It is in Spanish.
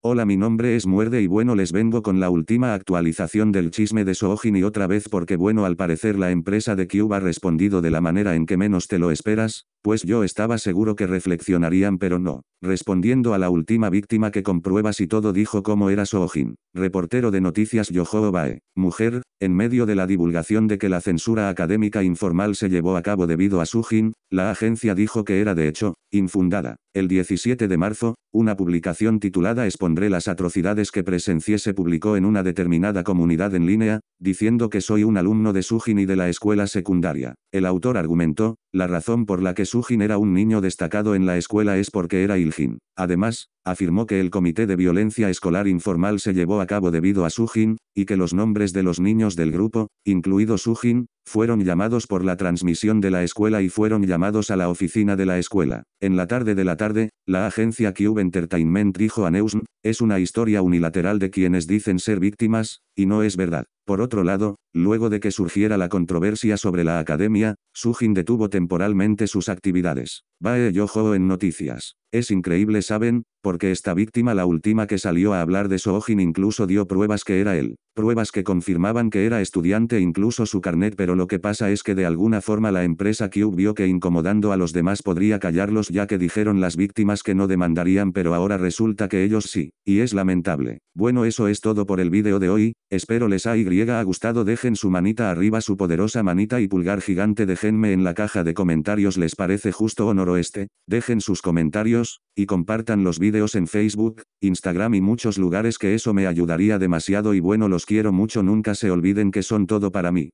Hola mi nombre es Muerde y bueno les vengo con la última actualización del chisme de Soojin y otra vez porque bueno al parecer la empresa de Cube ha respondido de la manera en que menos te lo esperas, pues yo estaba seguro que reflexionarían pero no. Respondiendo a la última víctima que comprueba si y todo dijo cómo era Soojin, reportero de noticias Yoho Bae, mujer, en medio de la divulgación de que la censura académica informal se llevó a cabo debido a Sujin, la agencia dijo que era de hecho, infundada. El 17 de marzo, una publicación titulada Expondré las atrocidades que presencié se publicó en una determinada comunidad en línea, diciendo que soy un alumno de Sujin y de la escuela secundaria. El autor argumentó, la razón por la que Sujin era un niño destacado en la escuela es porque era Iljin. Además, afirmó que el Comité de Violencia Escolar Informal se llevó a cabo debido a Sujin, y que los nombres de los niños del grupo, incluido Sujin, fueron llamados por la transmisión de la escuela y fueron llamados a la oficina de la escuela. En la tarde de la tarde, la agencia Cube Entertainment dijo a Neusn: es una historia unilateral de quienes dicen ser víctimas, y no es verdad. Por otro lado, luego de que surgiera la controversia sobre la academia, Sujin detuvo temporalmente sus actividades. Bae Yojo en noticias. Es increíble, saben, porque esta víctima la última que salió a hablar de Soojin incluso dio pruebas que era él, pruebas que confirmaban que era estudiante incluso su carnet pero lo que pasa es que de alguna forma la empresa Cube vio que incomodando a los demás podría callarlos ya que dijeron las víctimas que no demandarían pero ahora resulta que ellos sí, y es lamentable. Bueno eso es todo por el vídeo de hoy, espero les haya gustado dejen su manita arriba su poderosa manita y pulgar gigante déjenme en la caja de comentarios les parece justo o este, dejen sus comentarios, y compartan los vídeos en Facebook, Instagram y muchos lugares que eso me ayudaría demasiado y bueno los quiero mucho nunca se olviden que son todo para mí.